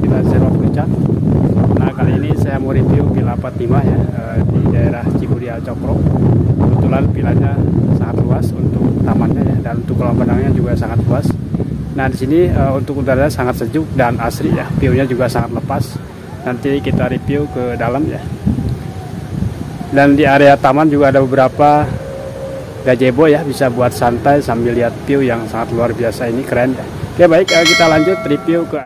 Bila Zero Puncak. Nah kali ini saya mau review Bila Fatimah ya eh, di daerah Ciburia Cokro. Kebetulan vilanya sangat luas untuk tamannya ya dan untuk kolam renangnya juga sangat luas. Nah di sini eh, untuk udaranya sangat sejuk dan asri ya. Viewnya juga sangat lepas. Nanti kita review ke dalam ya. Dan di area taman juga ada beberapa gazebo ya bisa buat santai sambil lihat view yang sangat luar biasa ini keren ya. Oke baik kita lanjut review ke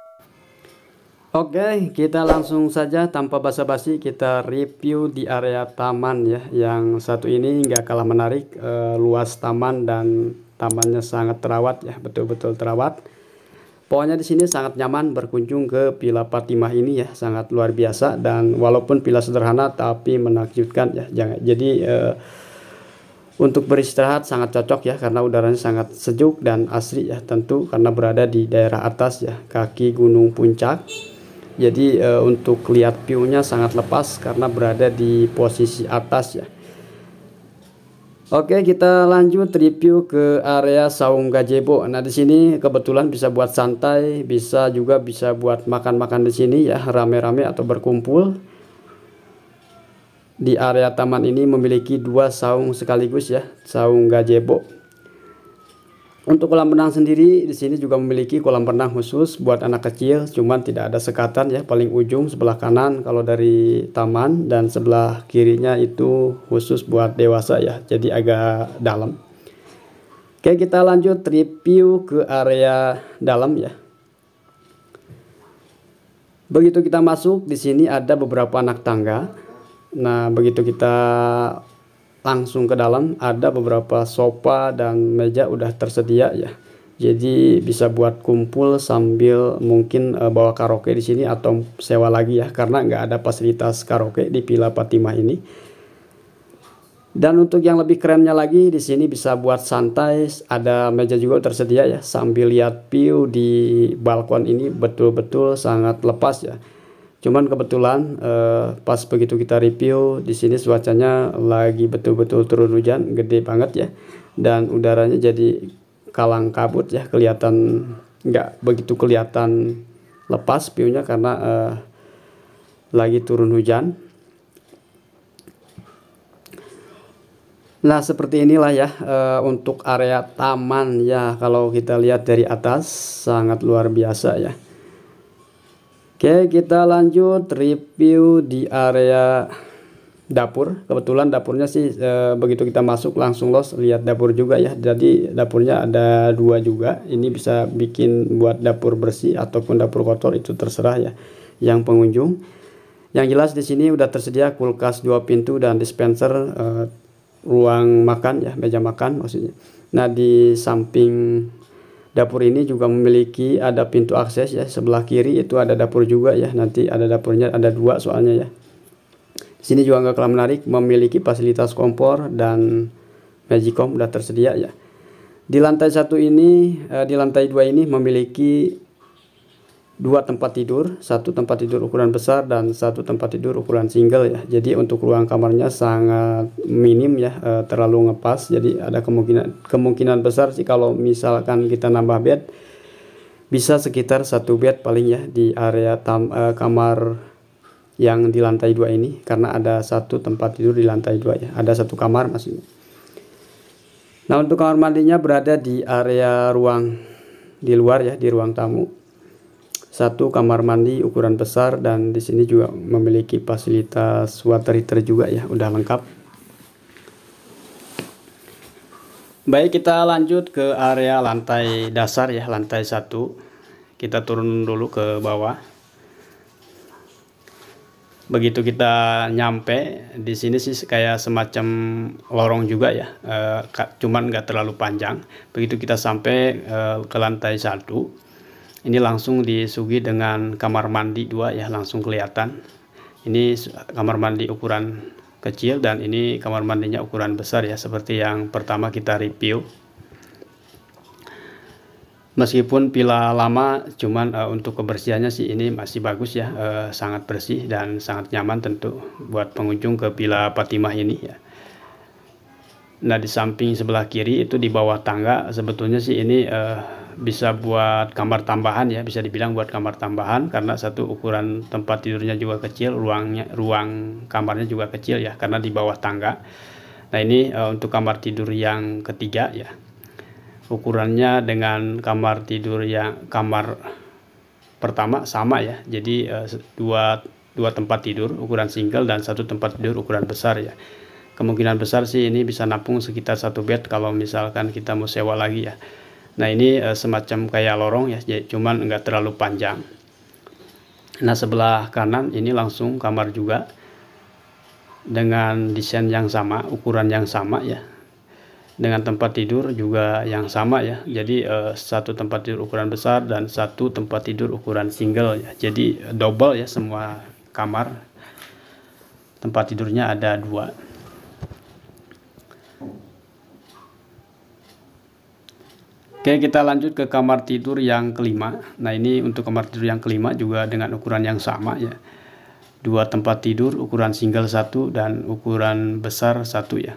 Oke, kita langsung saja tanpa basa-basi kita review di area taman ya. Yang satu ini nggak kalah menarik, e, luas taman dan tamannya sangat terawat ya, betul-betul terawat. Pokoknya di sini sangat nyaman berkunjung ke Villa Fatimah ini ya, sangat luar biasa dan walaupun villa sederhana tapi menakjubkan ya. Jangan jadi e, untuk beristirahat sangat cocok ya karena udaranya sangat sejuk dan asri ya tentu karena berada di daerah atas ya kaki gunung puncak jadi e, untuk lihat view-nya sangat lepas karena berada di posisi atas ya Oke kita lanjut review ke area saung gazebo. Nah di sini kebetulan bisa buat santai, bisa juga bisa buat makan-makan di sini ya rame-rame atau berkumpul. Di area taman ini memiliki dua saung sekaligus ya saung gazebo untuk kolam renang sendiri di sini juga memiliki kolam renang khusus buat anak kecil, cuman tidak ada sekatan ya, paling ujung sebelah kanan kalau dari taman dan sebelah kirinya itu khusus buat dewasa ya, jadi agak dalam. Oke, kita lanjut review ke area dalam ya. Begitu kita masuk di sini ada beberapa anak tangga. Nah, begitu kita langsung ke dalam ada beberapa sofa dan meja udah tersedia ya jadi bisa buat kumpul sambil mungkin e, bawa karaoke di sini atau sewa lagi ya karena nggak ada fasilitas karaoke di Villa Fatimah ini dan untuk yang lebih kerennya lagi di sini bisa buat santai ada meja juga tersedia ya sambil lihat view di balkon ini betul-betul sangat lepas ya Cuman kebetulan uh, pas begitu kita review di sini cuacanya lagi betul-betul turun hujan, gede banget ya. Dan udaranya jadi kalang kabut ya, kelihatan nggak begitu kelihatan lepas viewnya karena uh, lagi turun hujan. Nah, seperti inilah ya uh, untuk area taman ya. Kalau kita lihat dari atas sangat luar biasa ya. Oke, kita lanjut review di area dapur. Kebetulan dapurnya sih e, begitu kita masuk langsung los lihat dapur juga ya. Jadi dapurnya ada dua juga. Ini bisa bikin buat dapur bersih ataupun dapur kotor itu terserah ya yang pengunjung. Yang jelas di sini udah tersedia kulkas dua pintu dan dispenser e, ruang makan ya, meja makan maksudnya. Nah, di samping dapur ini juga memiliki ada pintu akses ya sebelah kiri itu ada dapur juga ya nanti ada dapurnya ada dua soalnya ya sini juga nggak kalah menarik memiliki fasilitas kompor dan magicom sudah tersedia ya di lantai satu ini eh, di lantai dua ini memiliki dua tempat tidur, satu tempat tidur ukuran besar dan satu tempat tidur ukuran single ya. Jadi untuk ruang kamarnya sangat minim ya, e, terlalu ngepas. Jadi ada kemungkinan kemungkinan besar sih kalau misalkan kita nambah bed bisa sekitar satu bed paling ya di area tam, e, kamar yang di lantai dua ini karena ada satu tempat tidur di lantai dua ya. Ada satu kamar maksudnya. Nah untuk kamar mandinya berada di area ruang di luar ya di ruang tamu satu kamar mandi ukuran besar dan di sini juga memiliki fasilitas water heater juga ya udah lengkap baik kita lanjut ke area lantai dasar ya lantai satu kita turun dulu ke bawah begitu kita nyampe di sini sih kayak semacam lorong juga ya e, cuman nggak terlalu panjang begitu kita sampai e, ke lantai satu ini langsung disugi dengan kamar mandi dua ya langsung kelihatan ini kamar mandi ukuran kecil dan ini kamar mandinya ukuran besar ya seperti yang pertama kita review meskipun pila lama cuman uh, untuk kebersihannya sih ini masih bagus ya uh, sangat bersih dan sangat nyaman tentu buat pengunjung ke pila Fatimah ini ya nah di samping sebelah kiri itu di bawah tangga sebetulnya sih ini uh, bisa buat kamar tambahan ya bisa dibilang buat kamar tambahan karena satu ukuran tempat tidurnya juga kecil ruangnya ruang kamarnya juga kecil ya karena di bawah tangga nah ini uh, untuk kamar tidur yang ketiga ya ukurannya dengan kamar tidur yang kamar pertama sama ya jadi uh, dua dua tempat tidur ukuran single dan satu tempat tidur ukuran besar ya kemungkinan besar sih ini bisa napung sekitar satu bed kalau misalkan kita mau sewa lagi ya Nah ini e, semacam kayak lorong ya, cuman nggak terlalu panjang. Nah sebelah kanan ini langsung kamar juga dengan desain yang sama, ukuran yang sama ya, dengan tempat tidur juga yang sama ya. Jadi e, satu tempat tidur ukuran besar dan satu tempat tidur ukuran single ya. Jadi double ya semua kamar tempat tidurnya ada dua. Oke, kita lanjut ke kamar tidur yang kelima. Nah, ini untuk kamar tidur yang kelima juga dengan ukuran yang sama ya. Dua tempat tidur, ukuran single satu dan ukuran besar satu ya.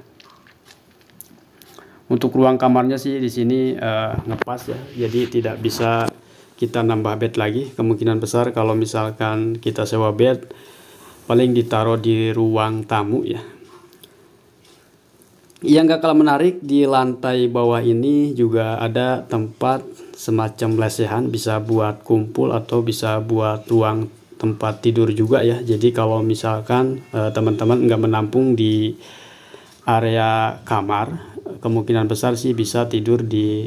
Untuk ruang kamarnya sih di sini uh, ngepas ya. Jadi tidak bisa kita nambah bed lagi. Kemungkinan besar kalau misalkan kita sewa bed paling ditaruh di ruang tamu ya. Yang gak kalah menarik di lantai bawah ini juga ada tempat semacam lesehan bisa buat kumpul atau bisa buat ruang tempat tidur juga ya. Jadi kalau misalkan eh, teman-teman nggak menampung di area kamar, kemungkinan besar sih bisa tidur di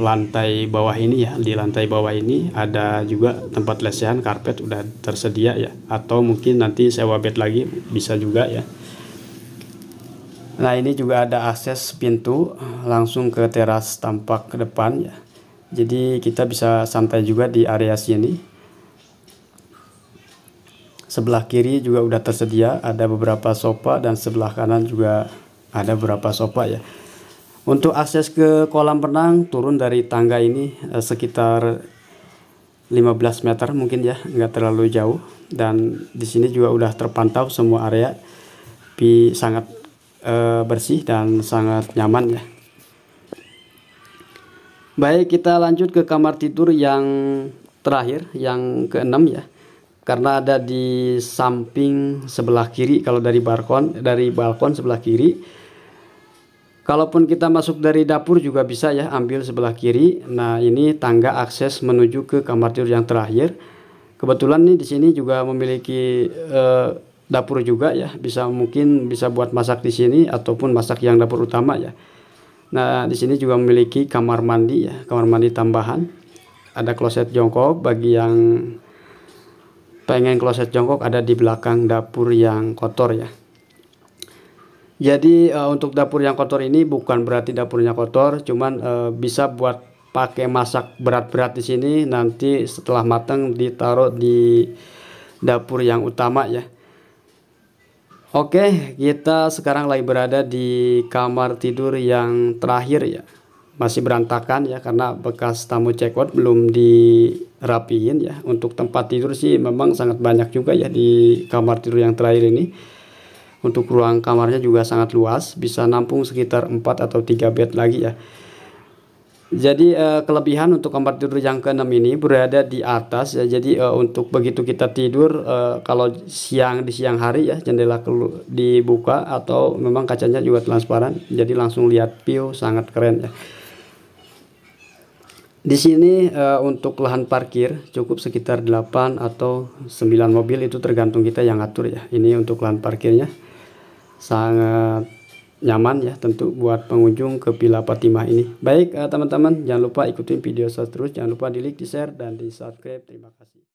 lantai bawah ini ya. Di lantai bawah ini ada juga tempat lesehan karpet udah tersedia ya. Atau mungkin nanti sewa bed lagi bisa juga ya. Nah ini juga ada akses pintu eh, langsung ke teras tampak ke depan ya. Jadi kita bisa santai juga di area sini. Sebelah kiri juga udah tersedia ada beberapa sofa dan sebelah kanan juga ada beberapa sofa ya. Untuk akses ke kolam renang turun dari tangga ini eh, sekitar 15 meter mungkin ya, nggak terlalu jauh dan di sini juga udah terpantau semua area. Tapi sangat Eh, bersih dan sangat nyaman ya baik kita lanjut ke kamar tidur yang terakhir yang keenam ya karena ada di samping sebelah kiri kalau dari balkon dari balkon sebelah kiri kalaupun kita masuk dari dapur juga bisa ya ambil sebelah kiri nah ini tangga akses menuju ke kamar tidur yang terakhir kebetulan nih di sini juga memiliki eh, dapur juga ya bisa mungkin bisa buat masak di sini ataupun masak yang dapur utama ya nah di sini juga memiliki kamar mandi ya kamar mandi tambahan ada kloset jongkok bagi yang pengen kloset jongkok ada di belakang dapur yang kotor ya jadi e, untuk dapur yang kotor ini bukan berarti dapurnya kotor cuman e, bisa buat pakai masak berat-berat di sini nanti setelah matang ditaruh di dapur yang utama ya Oke, kita sekarang lagi berada di kamar tidur yang terakhir ya. Masih berantakan ya karena bekas tamu check out belum dirapiin ya. Untuk tempat tidur sih memang sangat banyak juga ya di kamar tidur yang terakhir ini. Untuk ruang kamarnya juga sangat luas, bisa nampung sekitar 4 atau 3 bed lagi ya. Jadi uh, kelebihan untuk kamar tidur yang keenam ini berada di atas ya. Jadi uh, untuk begitu kita tidur uh, kalau siang di siang hari ya jendela dibuka atau memang kacanya juga transparan. Jadi langsung lihat view sangat keren ya. Di sini uh, untuk lahan parkir cukup sekitar 8 atau 9 mobil itu tergantung kita yang atur ya. Ini untuk lahan parkirnya sangat nyaman ya tentu buat pengunjung ke Villa Patimah ini. Baik eh, teman-teman, jangan lupa ikutin video saya terus, jangan lupa di like, di share, dan di subscribe. Terima kasih.